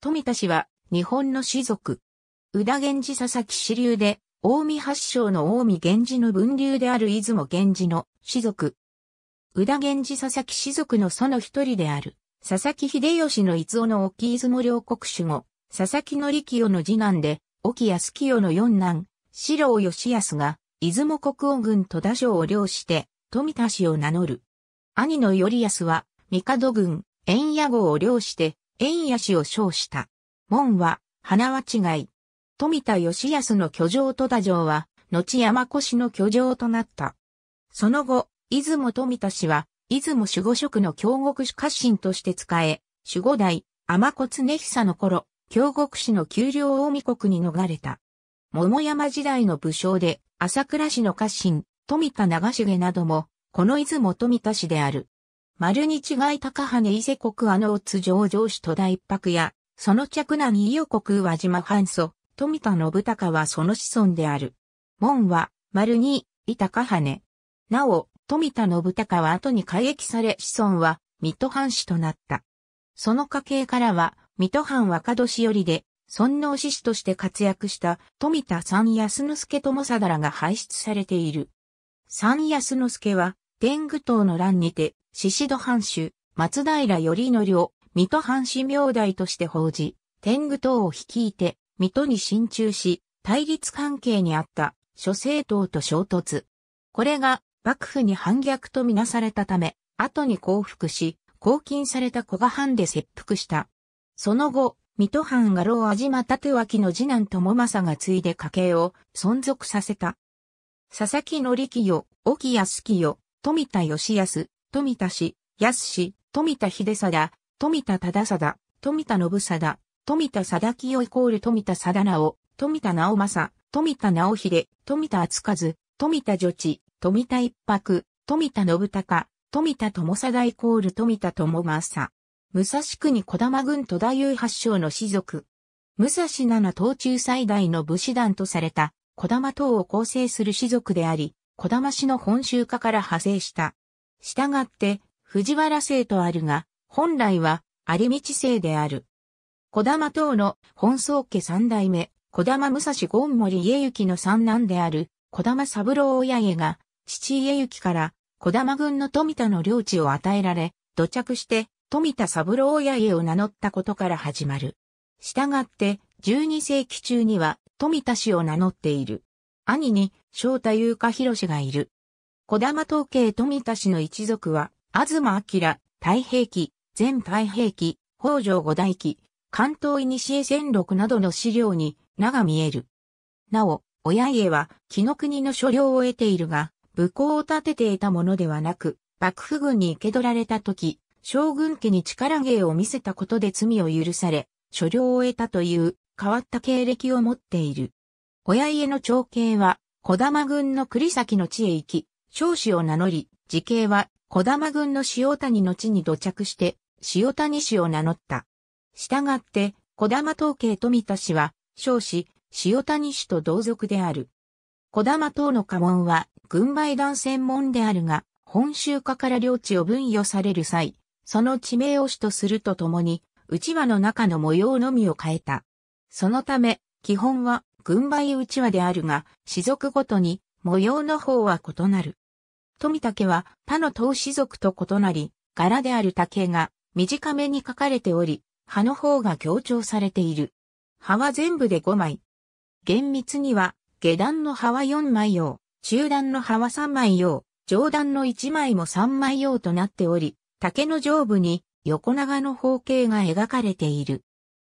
富田氏は日本の士族。宇田源氏佐々木支流で、近江発祥の近江源氏の分流である出雲源氏の士族。宇田源氏佐々木士族の祖の一人である、佐々木秀吉の逸尾の沖出雲両国守護、佐々木則清の次男で、沖安清の四男、四郎義康が、出雲国王軍戸田城を領して、富田氏を名乗る。兄の頼康は、帝軍、円野号を領して、円谷氏を称した。門は、花は違い。富田義康の居城戸田城は、後山古市の居城となった。その後、出雲富田氏は、出雲守護職の京極主家臣として使え、守護代、天子常久の頃、京極氏の丘陵大御国に逃れた。桃山時代の武将で、朝倉氏の家臣、富田長重なども、この出雲富田氏である。丸に違い高羽伊勢国の能津上上司戸田一泊や、その着南伊予国和島藩祖、富田信孝はその子孫である。門は、丸に、伊高羽。なお、富田信孝は後に改易され子孫は、水戸藩士となった。その家系からは、水戸藩若年寄りで、尊王志士として活躍した富田三安之助友貞らが輩出されている。三安之助は、天狗党の乱にて、宍戸藩主、松平頼則を、水戸藩士名代として報じ、天狗党を率いて、水戸に進駐し、対立関係にあった諸政党と衝突。これが幕府に反逆とみなされたため、後に降伏し、拘禁された古賀藩で切腹した。その後、水戸藩が老味島立脇の次男友政が継いで家計を存続させた。佐々木則清、沖安清、富田義康、富田氏、康氏、富田秀貞、富田忠貞、富田信貞、富田貞清イコール富田貞直、富田直政、富田直秀、富田厚和、富田女知、富田一泊、富田信孝、富田友貞イコール富田智政。武蔵国小玉郡戸田優八将の士族。武蔵七東中最大の武士団とされた小玉党を構成する士族であり、小玉氏の本州化から派生した。したがって、藤原姓とあるが、本来は、有道姓である。小玉等の本宗家三代目、小玉武蔵権森家行の三男である、小玉三郎親家が、父家行から、小玉軍の富田の領地を与えられ、土着して、富田三郎親家を名乗ったことから始まる。したがって、12世紀中には、富田氏を名乗っている。兄に、翔太優香博がいる。小玉統計富田氏の一族は、東明、太平記、前太平記、北条五代記、関東古戦録などの資料に名が見える。なお、親家は、紀の国の所領を得ているが、武功を立てて得たものではなく、幕府軍に受け取られた時、将軍家に力芸を見せたことで罪を許され、所領を得たという変わった経歴を持っている。親家の長兄は、小玉郡の栗崎の地へ行き、少子を名乗り、時系は小玉郡の塩谷の地に土着して、塩谷氏を名乗った。従って、小玉統計富田氏は、少子、塩谷氏と同族である。小玉党の家紋は、軍配団専門であるが、本州化から領地を分与される際、その地名を主とするとともに、内輪の中の模様のみを変えた。そのため、基本は軍配うちわであるが、氏族ごとに模様の方は異なる。富竹は他の投資族と異なり、柄である竹が短めに書かれており、葉の方が強調されている。葉は全部で5枚。厳密には、下段の葉は4枚用、中段の葉は3枚用、上段の1枚も3枚用となっており、竹の上部に横長の方形が描かれている。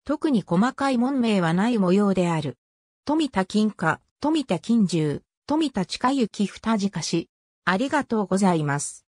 特に細かい門名はない模様である。富田金貨、富田金獣、富田近行二近し。ありがとうございます。